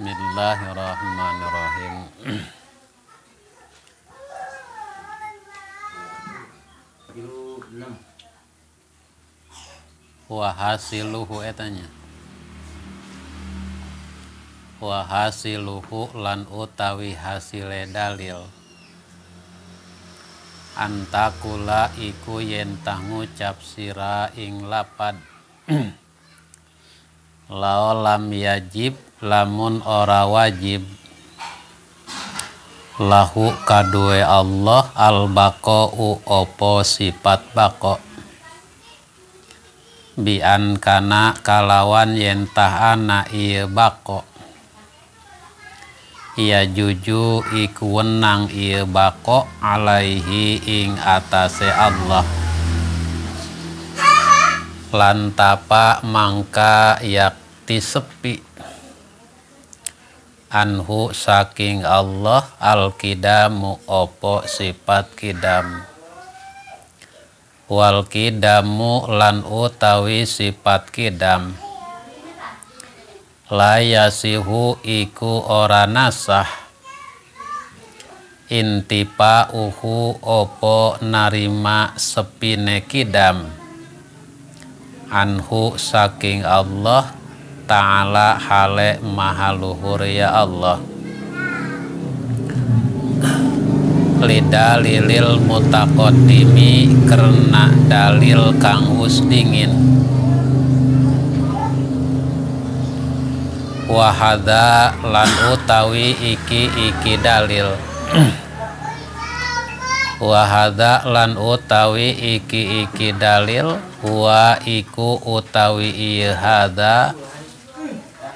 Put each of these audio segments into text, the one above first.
Bismillahirrahmanirrahim. Wahasiluhu etanya. Eh, Wahasiluhu lan utawi hasile dalil. Antakula iku yen tangu cap sira ing lapad. laolam yajib lamun ora wajib lahu kadue Allah al u opo sifat bako bian kana kalawan yentah ana iya bako ia juju iku wenang iya bako alaihi ing atase Allah lantapa mangka yakti sepi anhu saking Allah al kidamu opo sifat kidam wal kidamu lan utawi sifat kidam layasihu iku ora nasah intipa uhu opo narima sepine kidam anhu saking Allah ta'ala hale Mahaluhur ya Allah lida lilil mutakodimi karena dalil kang dingin. wahada lan utawi iki iki dalil wahada lan utawi iki iki dalil wa iku utawi iya hada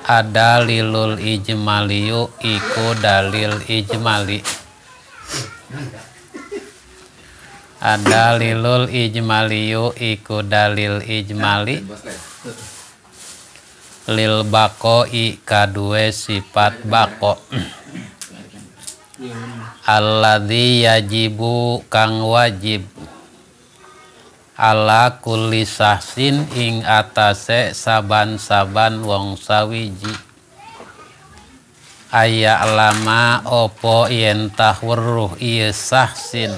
ada lilul ijmaliyu iku dalil ijmali lilul ijmaliyu iku dalil ijmali lil bako i kadue sifat bako alladhi yajibu kang wajib Allahkullisahsin ing atassaban-saban wongsa wiji aya alama opo yentahwurruh issin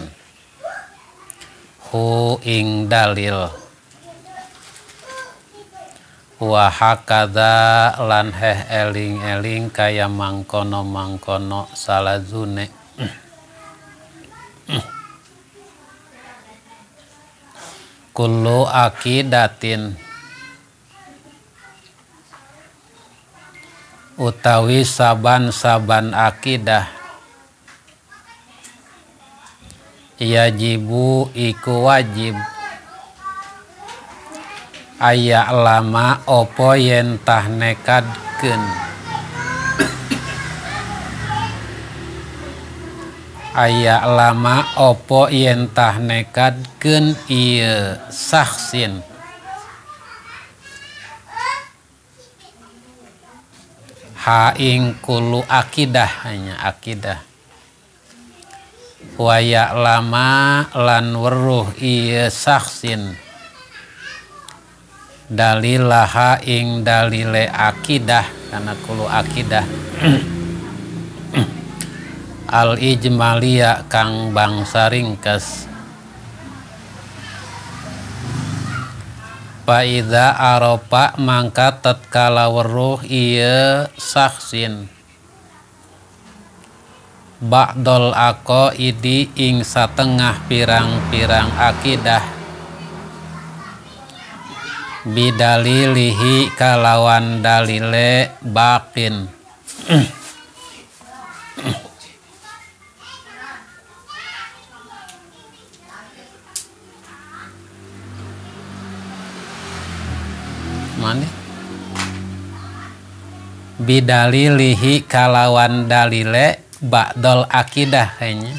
huing dalil waha kadha lan he eling- eling kaya mangkono mangkono salazne Kullu akidatin utawi saban-saban akidah yajibu iku wajib ayak lama opo yen tah nekadkeun ayaa lama opo yentah nekat keun aksin haingkulu aqidah hanya aqidah waya lama lan weruh iyesaksin dalilahha ing dalile aqidah karena kulu aqidah al ijmalia kang bangsa ringkes Faida aropa mangka tatkala weruh iya saksin Ba'dol ako idi ing satengah pirang-pirang akidah Bidalilihi kalawan dalile bakin Bidali lihi kalawan dalile ba'dol akidah hanya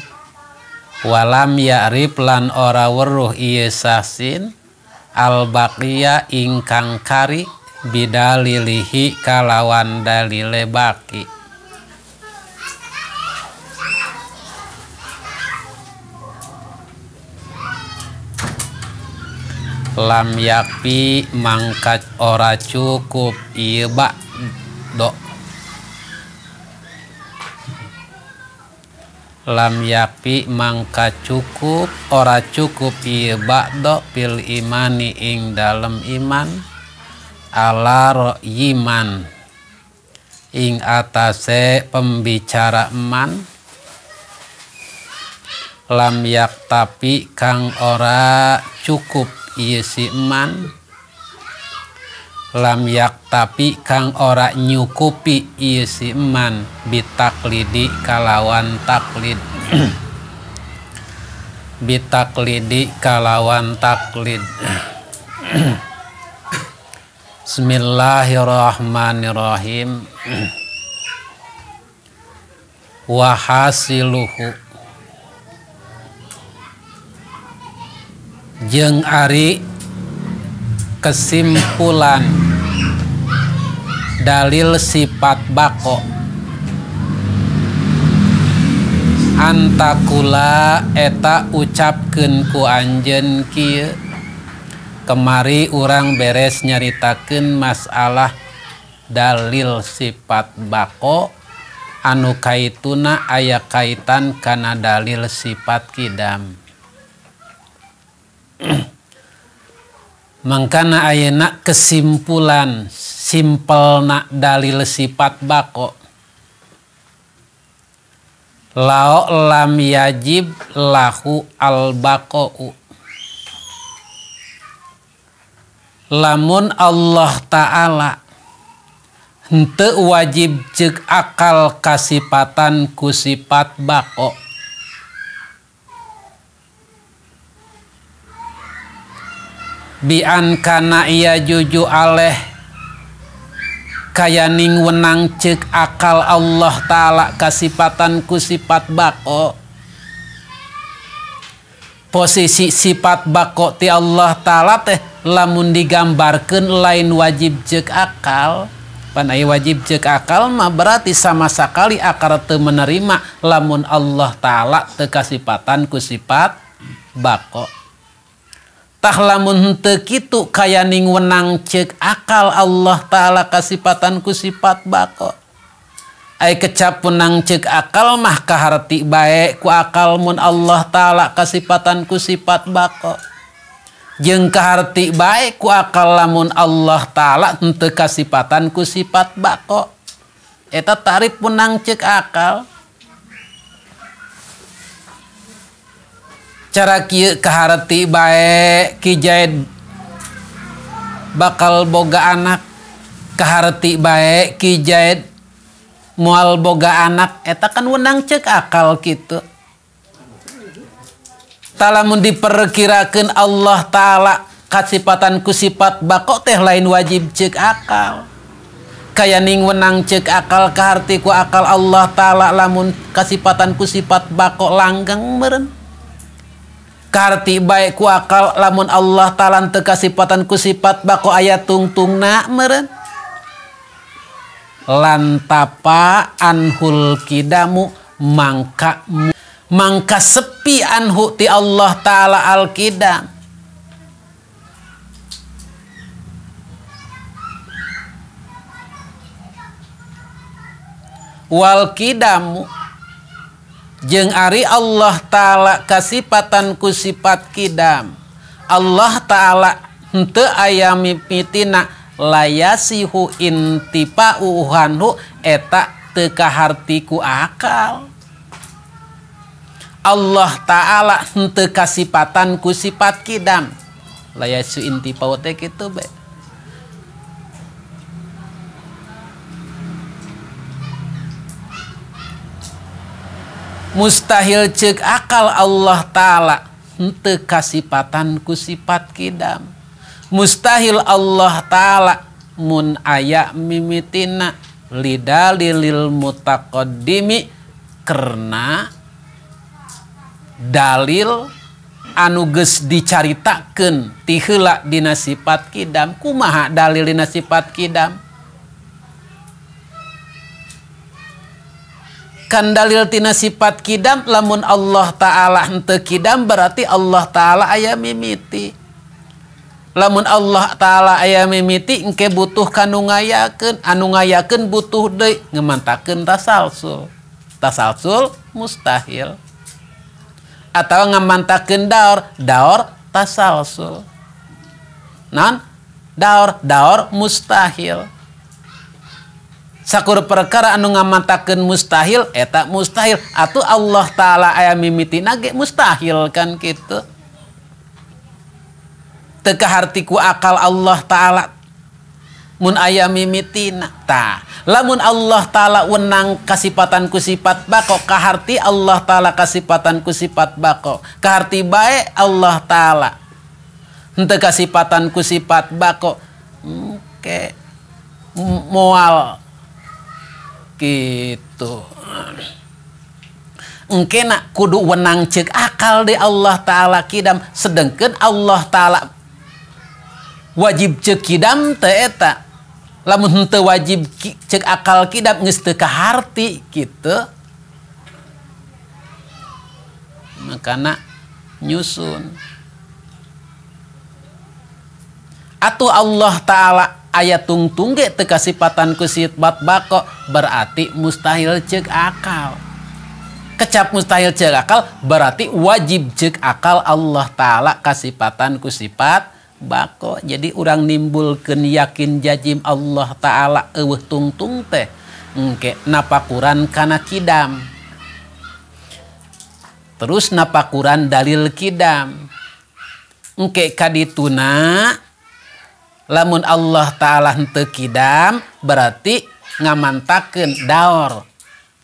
walam ya'rif lan ora weruh iya sasin al baqiya ingkang kari bidali lihi kalawan dalile baki lam yakpi mangkat ora cukup iya bak do lam yapi mangka cukup ora cukup iya. Dok, pil imani ing dalam iman ala iman, ing atase pembicara eman lam yak tapi kang ora cukup iya si eman lam yak tapi kang ora nyukupi iya si eman bitaklidi kalawan taklid bitaklidi kalawan taklid Bismillahirrahmanirrahim wahasiluhu jeng ari kesimpulan dalil sifat bakok antakula eta ucapken kuanjen Ki kemari urang beres nyaritaken masalah dalil sifat bakok anu kaituna aya kaitankana dalil sifat Kidam mangkana aak kesimpulan simpel nak dalil sifat bako lao lajib lahu albao lamun Allah ta'ala nte wajib jeg akal kasihpatan kusifat bakok bian kana ia juju aleh kayaning wenang cek akal Allah ta'ala kasipatan ku sifat bako posisi sifat bako ti Allah ta'ala teh lamun digambarkan lain wajib cek akal panai wajib cek akal mah berarti sama sekali akar te menerima lamun Allah ta'ala te kasipatan ku sifat bako tah lamun tekituk kayingwenang cek akal Allah ta'ala kasihpatan kusifat bako Hai kecappunang cek akal mahkah harttik baik ku akalmun Allah taala kasihpatan kusifat bako jengka harttik baik ku akal lamun Allah taala untuk kasihpatan kusifat bakota tarifrik punang cek akal, punya cara keharti baik kijaid bakal boga anak keharti baik kijaid mual boga anak etakanwennang cek akal gitu tak lamun diperkirakan Allah ta'ala katsipatan kusifat bakok teh lain wajib cek akal kayaingwennang cek akal kehariku akal Allah taala lamun kasihpatankusifat bakok langgang mehenti karti baik ku akal lamun Allah talan teka sifatan ku sifat bako ayat tungtung nak meren lantapa anhul kidamu mangka mangka sepi anhu ti Allah taala al kidam wal kidamu Ari Allah ta'ala kasihpatan kusifat Kidam Allah ta'alante ayami pitina layshihu intiu etak teka hartiku akal Allah ta'ala ntekasipatan kusifat Kidam lay inti itu mustahil cek akal Allah ta'ala nte kasihpatan kusifat Kidam mustahil Allah ta'alamun ayayak mimittina lidalilil mutami karena dalil anuges dicaitaken tihillak dina sifat Kidam kumaha dalildina sifat Kidam, dalil tina sifat Kiam lamun Allah ta'ala ntekidam berarti Allah ta'ala ayam mimiti lamun Allah ta'ala ayam mimiti eke butuh kanung ayaken anung ayaken butuhmantaken tasaul tasaul mustahil atau ngamantaken daur daur tasaul daur daur mustahil. sakur perkara anu ngamatakan mustahil etak mustahil atau Allah ta'ala aya mimiti nage mustahil kan gitu teka hartiku akal Allah ta'ala mun aya mimitina ta lamun Allah ta'ala wenang kasipatanku sifat bako kaharti Allah ta'ala kasipatanku sifat bako kaharti baik Allah ta'ala teka sipatanku sifat bako oke okay. mual gitu engke nak kudu wenang cek akal di Allah Ta'ala kidam sedangkan Allah Ta'ala wajib cek kidam teeta lamun hente wajib cek akal kidam ngeste harti gitu makana nyusun atau Allah Ta'ala ayaah tung-tung kek kekasipatanku sifat bakok berarti mustahil ceg akal kecap mustahil ceg akal berarti wajib jeg akal Allah ta'ala kasihpatanku sifat bakok jadi urang nimbul ke yakin jajib Allah ta'ala eh tungtung tehke napakurankanadam terus napakuran dalil Kidamke ka dituna lamun Allah ta'ala henteu kidam berarti ngamantakeun daor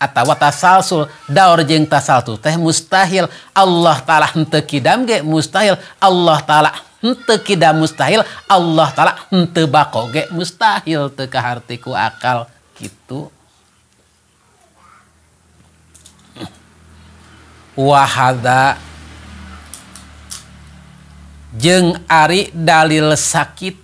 atau tasalsul daur jeng tasalsul teh mustahil Allah ta'ala henteu kidam ge mustahil Allah ta'ala henteu kidam mustahil Allah ta'ala henteu bako ge mustahil teu kahartiku akal gitu wahada Ari dalil sakit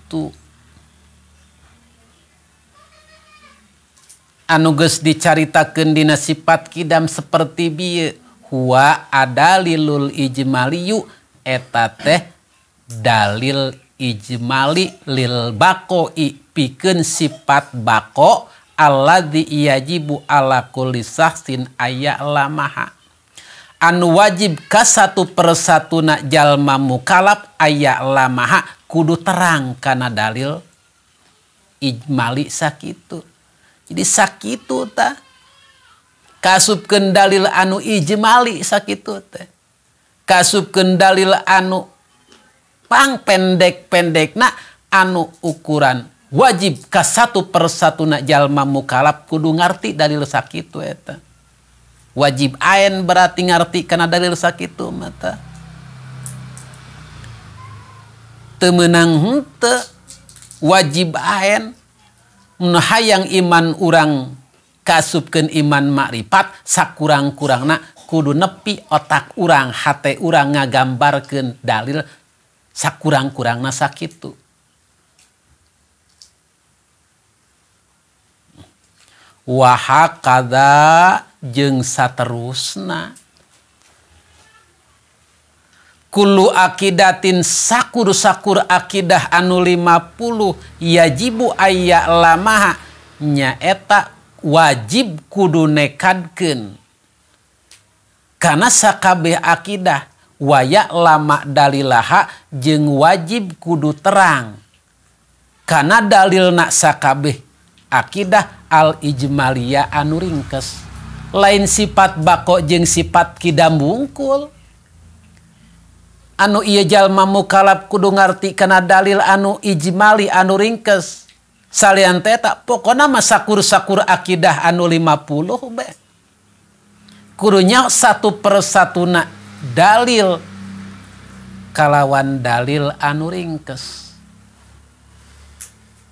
anuges dicaita Kendina sifat Kiam seperti bihuaulijmal eteta teh dalilijali lil bako pi sifat bako Allah di iyajibu alakullissin aya lamaha an wajibkah satu persatu na jalma mumukaab aya lamaha kudu terangangkan dalil ijmali sakit jadi sakit ta kasup ken dalil anu ijmali sakit teh kasup ken dalil anu pang pendek pendek na anu ukuran wajib kas satu persatu na jalmamu kalap kudu ngerti dalil sakit ta wajib a berarti ngerrti karena dalil sakit mata menang wajib menhayang iman urang kasupken iman ma'kripat sak kurangkurang na kudu nepi otak urang hat urang ngagambar ke dalil sak kurangkurang na sakit Wahak kadha je satterusnakulu aqidatin sakursakur aqidah anu 50 yajibu aya lamaha nyaeta wajib kudu neadken karena sakkab aqidah wayak lama dalilahha jeung wajib kudu terang karena dalil na sakkabeh aqidah alijmiya anu ringkes lain sifat bakok jeung sifat Kidam bungkul anu jal mamu kalab kudu ngerti kena dalil anu Iijali anu ringkes salyan tetak pokok namakur sakkur aqidah anu 50 gurunyauk satu persatu na dalil kalawan dalil anu ringkes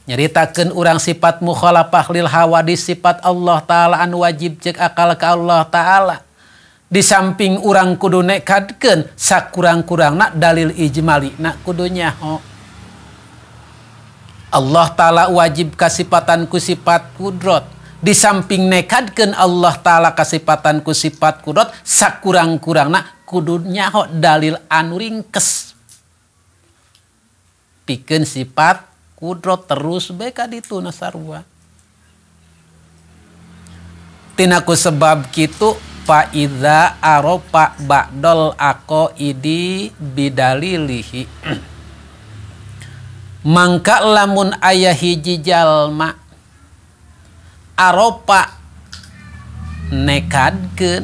Riritaken urang sifat mukholaf pahlil hawa di sifat Allah ta'ala an wajib ce akalka Allah ta'ala diamping urang kudu nekadken sak kurangku na dalil ijalidunya Ya Allah ta'ala wajib kasihpatanku sifat kudrot diamping nekadken Allah ta'ala kasihpatanku sifat kudrat sak kurangku na kudunyak dalil ankes piken sifat kudrot terus beka ditu nasarwa. Tinaku sebab pak faida aropa ba'dol ako idi bidalilihi. Mangka lamun ayah hiji jalma aropa nekadkeun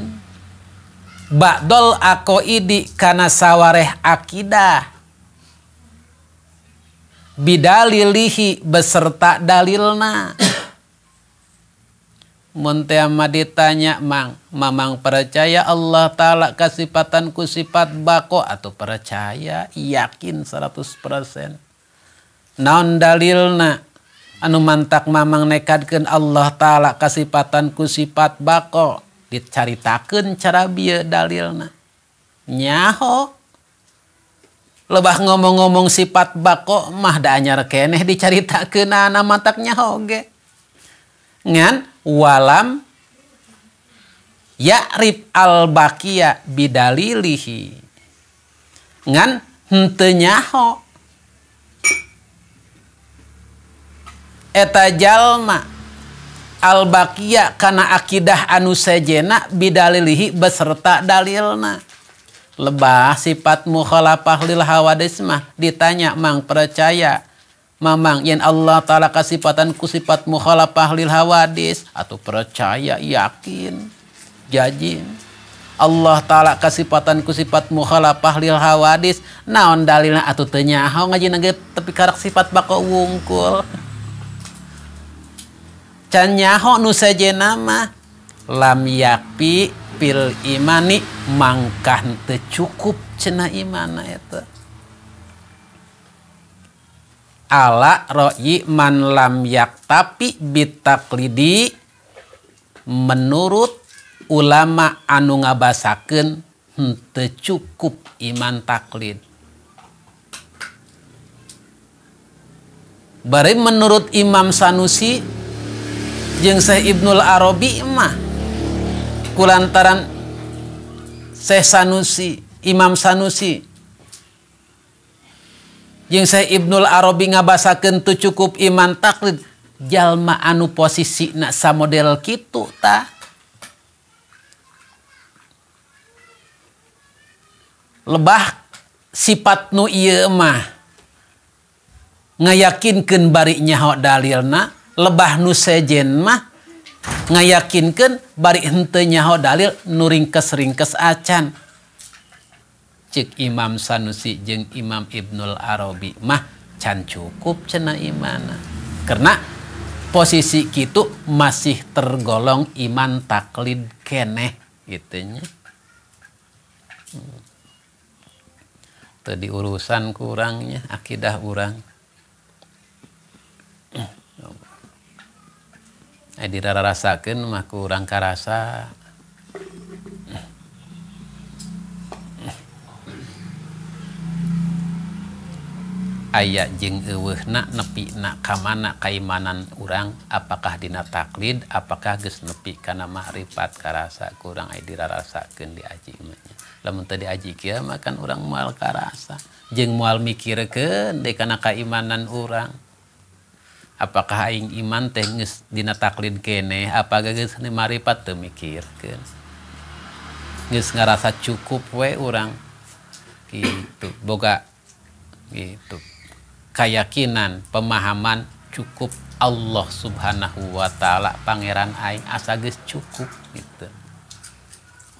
ba'dol ako idi karena sawareh akidah biddalilihi beserta dalil na ditanya mang mamamang percaya Allah taak kasihpatan kusifat bako atau percaya yakin 100% naon dalilna anu mantak mamamng negaadken Allah taak kasihpatan kusifat bako dicaitakan cara bi dalilna nyaho? punya lebah ngomong-ngomong sifat bakok mahdanyakeneh dicarita kena matanya hogengan walam yarib al-bakiya bidaliilihinya etajallma al-baiyakana aqidah anu sejena bidaliilihi beserta dalil na kita lebah sifat mukhalafah lil mah ditanya mang percaya mamang yang Allah taala kasifatan ku sifat mukhalafah lil hawadis atau percaya yakin jajin Allah taala kasifatan ku sifat mukhalafah lil hawadis naon dalilna atau teu nyaho ngaji nage tapi karak sifat bako wungkul can nyaho nu sajena lam yapi pil imani mangkan tercukup cena imana itu ala royi man lam yak tapi bitaklidi menurut ulama anu ngabasakeun henteu hmm, cukup iman taklid bari menurut Imam Sanusi jeung Syekh Ibnul Arabi mah punya lantaran sekh sanussi Imam sanusing saya Ibnuul arobi nga basakentu cukup iman takrib jalma anu posisi nasa model ki ta lebah sifat nu mah ngayakinken barnyaho dalil na lebah nu sejenmakkin ngayakinkan bari hentenya ho dalil nuringkes ringkes acan cik Imam Sanusi jeng Imam Ibnul Arabi mah can cukup cena imana karena posisi gitu masih tergolong iman taklid keneh itunya hmm. tadi urusan kurangnya akidah kurang Eh, ken kurang aya je ne kaimanan urang Apakahdina taklid Apakah ges nepi karena makripat karasa kurang di rasaken diajiji makan orangsa je mual mikir ke dekana kaimanan urang apakah aing iman teh geus dina taklid keneh apa geus marifat teu mikirkeun geus ngarasa cukup we urang gitu boga gitu keyakinan pemahaman cukup Allah subhanahu wa ta'ala pangeran aing asa geus cukup gitu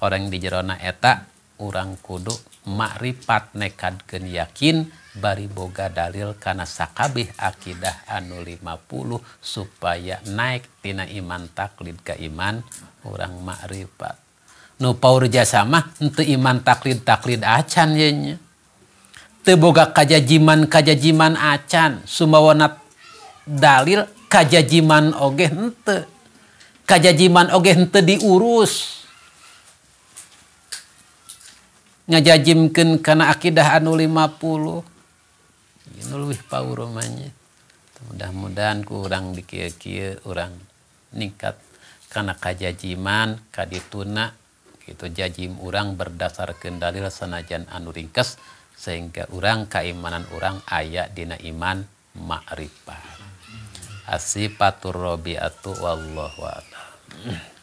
orang di jerona eta orang kudu makrifat nekadkeun yakin bari boga dalilkana sakih aqidah anu 50 supaya naik tina iman taklid ke iman orang ma'rifpa nupa jasama iman taklid taklid acannya teboga kajjajiman kajjajiman acanmawanat dalil kajjajiman ogennte kajjajiman ogennte diurus ngajajiken ke aqidah anu 50. luwih pau rumahnya mudah-mudahan kurang di orang nikat karena kajajiman Ka dituna gitu jaji orangrang berdasar kendali sanajan anu ringkes sehingga orang kaimanan- orangrang aya dina iman ma'rifah hasibpaur Rob Allah wata